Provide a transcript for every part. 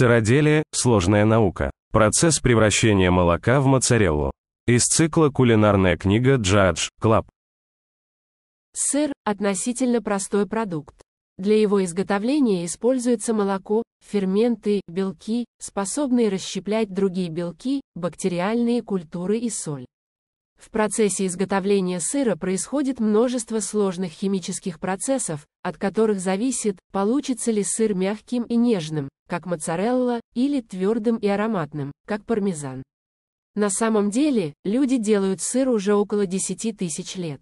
Сыроделие – сложная наука. Процесс превращения молока в моцареллу. Из цикла «Кулинарная книга Джадж Клаб». Сыр – относительно простой продукт. Для его изготовления используется молоко, ферменты, белки, способные расщеплять другие белки, бактериальные культуры и соль. В процессе изготовления сыра происходит множество сложных химических процессов, от которых зависит, получится ли сыр мягким и нежным, как моцарелла, или твердым и ароматным, как пармезан. На самом деле, люди делают сыр уже около 10 тысяч лет.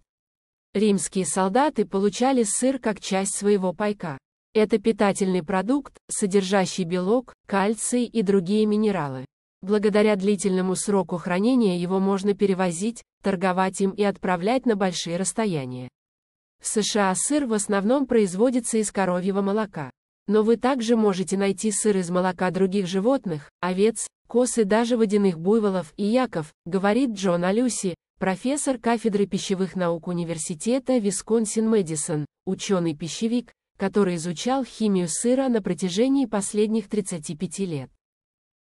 Римские солдаты получали сыр как часть своего пайка. Это питательный продукт, содержащий белок, кальций и другие минералы. Благодаря длительному сроку хранения его можно перевозить, торговать им и отправлять на большие расстояния. В США сыр в основном производится из коровьего молока. Но вы также можете найти сыр из молока других животных, овец, коз и даже водяных буйволов и яков, говорит Джон Алюси, профессор кафедры пищевых наук Университета Висконсин-Мэдисон, ученый-пищевик, который изучал химию сыра на протяжении последних 35 лет.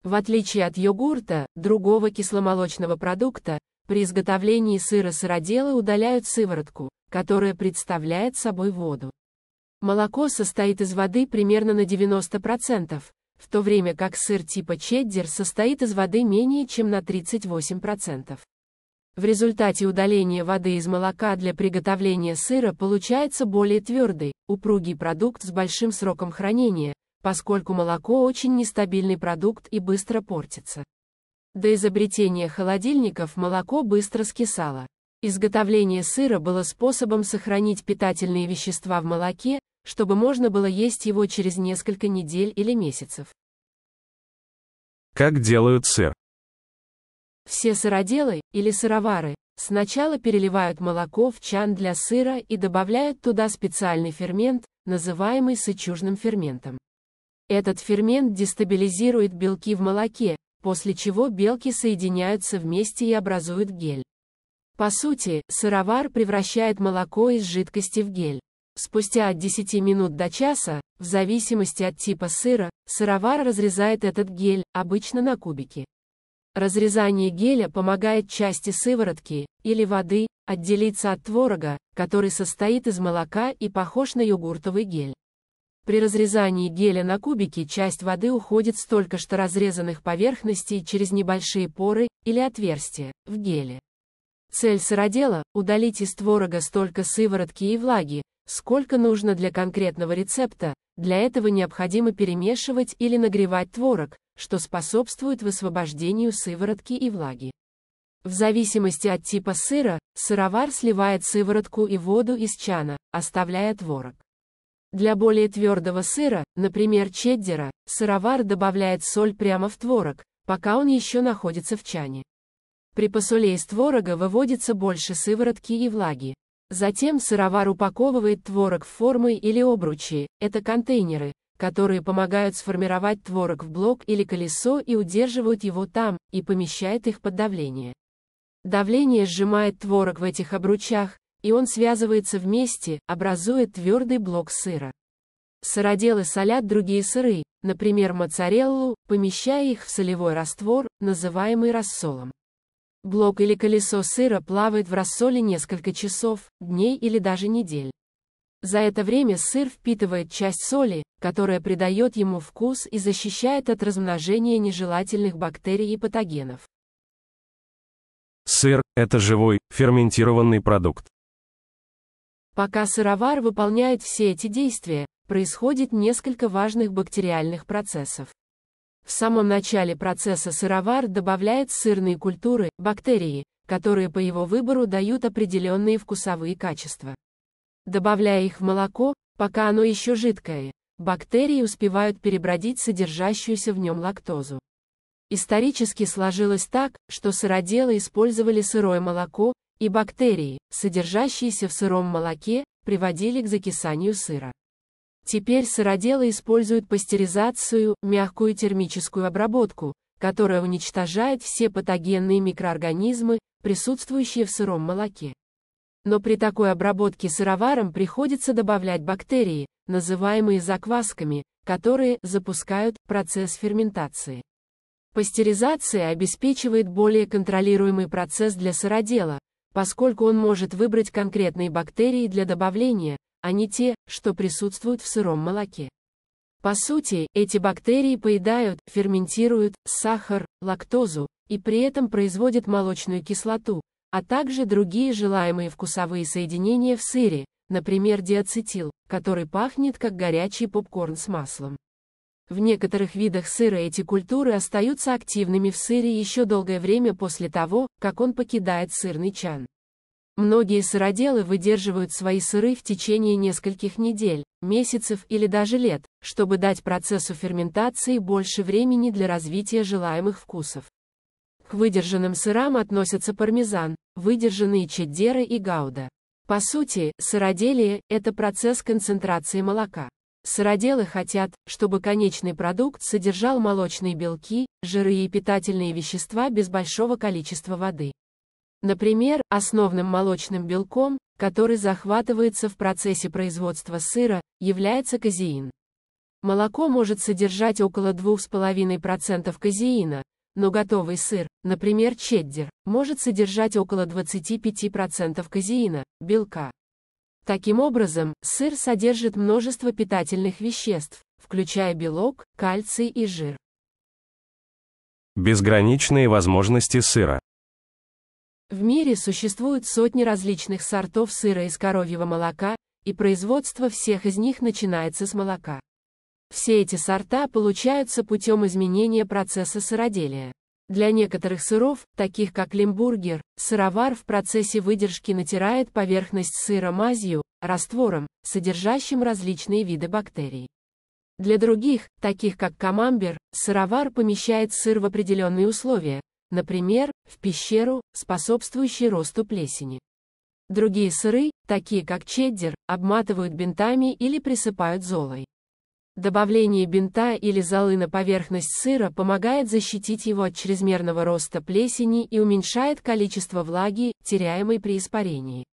В отличие от йогурта, другого кисломолочного продукта, при изготовлении сыра сыроделы удаляют сыворотку, которая представляет собой воду. Молоко состоит из воды примерно на 90%, в то время как сыр типа чеддер состоит из воды менее чем на 38%. В результате удаления воды из молока для приготовления сыра получается более твердый, упругий продукт с большим сроком хранения, поскольку молоко очень нестабильный продукт и быстро портится. До изобретения холодильников молоко быстро скисало. Изготовление сыра было способом сохранить питательные вещества в молоке, чтобы можно было есть его через несколько недель или месяцев. Как делают сыр? Все сыроделы, или сыровары, сначала переливают молоко в чан для сыра и добавляют туда специальный фермент, называемый сычужным ферментом. Этот фермент дестабилизирует белки в молоке, после чего белки соединяются вместе и образуют гель. По сути, сыровар превращает молоко из жидкости в гель. Спустя от 10 минут до часа, в зависимости от типа сыра, сыровар разрезает этот гель, обычно на кубики. Разрезание геля помогает части сыворотки, или воды, отделиться от творога, который состоит из молока и похож на йогуртовый гель. При разрезании геля на кубики часть воды уходит с только что разрезанных поверхностей через небольшие поры или отверстия в геле. Цель сыродела – удалить из творога столько сыворотки и влаги, сколько нужно для конкретного рецепта, для этого необходимо перемешивать или нагревать творог, что способствует высвобождению сыворотки и влаги. В зависимости от типа сыра, сыровар сливает сыворотку и воду из чана, оставляя творог. Для более твердого сыра, например чеддера, сыровар добавляет соль прямо в творог, пока он еще находится в чане. При посоле из творога выводится больше сыворотки и влаги. Затем сыровар упаковывает творог в формы или обручи, это контейнеры, которые помогают сформировать творог в блок или колесо и удерживают его там, и помещает их под давление. Давление сжимает творог в этих обручах, и он связывается вместе, образуя твердый блок сыра. Сыроделы солят другие сыры, например моцареллу, помещая их в солевой раствор, называемый рассолом. Блок или колесо сыра плавает в рассоле несколько часов, дней или даже недель. За это время сыр впитывает часть соли, которая придает ему вкус и защищает от размножения нежелательных бактерий и патогенов. Сыр – это живой, ферментированный продукт. Пока сыровар выполняет все эти действия, происходит несколько важных бактериальных процессов. В самом начале процесса сыровар добавляет сырные культуры, бактерии, которые по его выбору дают определенные вкусовые качества. Добавляя их в молоко, пока оно еще жидкое, бактерии успевают перебродить содержащуюся в нем лактозу. Исторически сложилось так, что сыроделы использовали сырое молоко, и бактерии, содержащиеся в сыром молоке, приводили к закисанию сыра. Теперь сыроделы используют пастеризацию, мягкую термическую обработку, которая уничтожает все патогенные микроорганизмы, присутствующие в сыром молоке. Но при такой обработке сыроварам приходится добавлять бактерии, называемые заквасками, которые запускают процесс ферментации. Пастеризация обеспечивает более контролируемый процесс для сыродела, поскольку он может выбрать конкретные бактерии для добавления, а не те, что присутствуют в сыром молоке. По сути, эти бактерии поедают, ферментируют, сахар, лактозу, и при этом производят молочную кислоту, а также другие желаемые вкусовые соединения в сыре, например диацетил, который пахнет как горячий попкорн с маслом. В некоторых видах сыра эти культуры остаются активными в сыре еще долгое время после того, как он покидает сырный чан. Многие сыроделы выдерживают свои сыры в течение нескольких недель, месяцев или даже лет, чтобы дать процессу ферментации больше времени для развития желаемых вкусов. К выдержанным сырам относятся пармезан, выдержанные чеддеры и гауда. По сути, сыроделие – это процесс концентрации молока. Сыроделы хотят, чтобы конечный продукт содержал молочные белки, жиры и питательные вещества без большого количества воды. Например, основным молочным белком, который захватывается в процессе производства сыра, является казеин. Молоко может содержать около 2,5% казеина, но готовый сыр, например, чеддер, может содержать около 25% казеина, белка. Таким образом, сыр содержит множество питательных веществ, включая белок, кальций и жир. Безграничные возможности сыра. В мире существуют сотни различных сортов сыра из коровьего молока, и производство всех из них начинается с молока. Все эти сорта получаются путем изменения процесса сыроделия. Для некоторых сыров, таких как лимбургер, сыровар в процессе выдержки натирает поверхность сыра мазью, раствором, содержащим различные виды бактерий. Для других, таких как камамбер, сыровар помещает сыр в определенные условия, например, в пещеру, способствующие росту плесени. Другие сыры, такие как чеддер, обматывают бинтами или присыпают золой. Добавление бинта или золы на поверхность сыра помогает защитить его от чрезмерного роста плесени и уменьшает количество влаги, теряемой при испарении.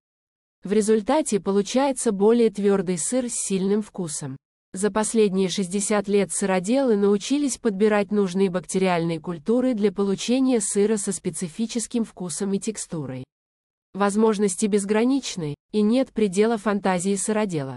В результате получается более твердый сыр с сильным вкусом. За последние 60 лет сыроделы научились подбирать нужные бактериальные культуры для получения сыра со специфическим вкусом и текстурой. Возможности безграничны, и нет предела фантазии сыродела.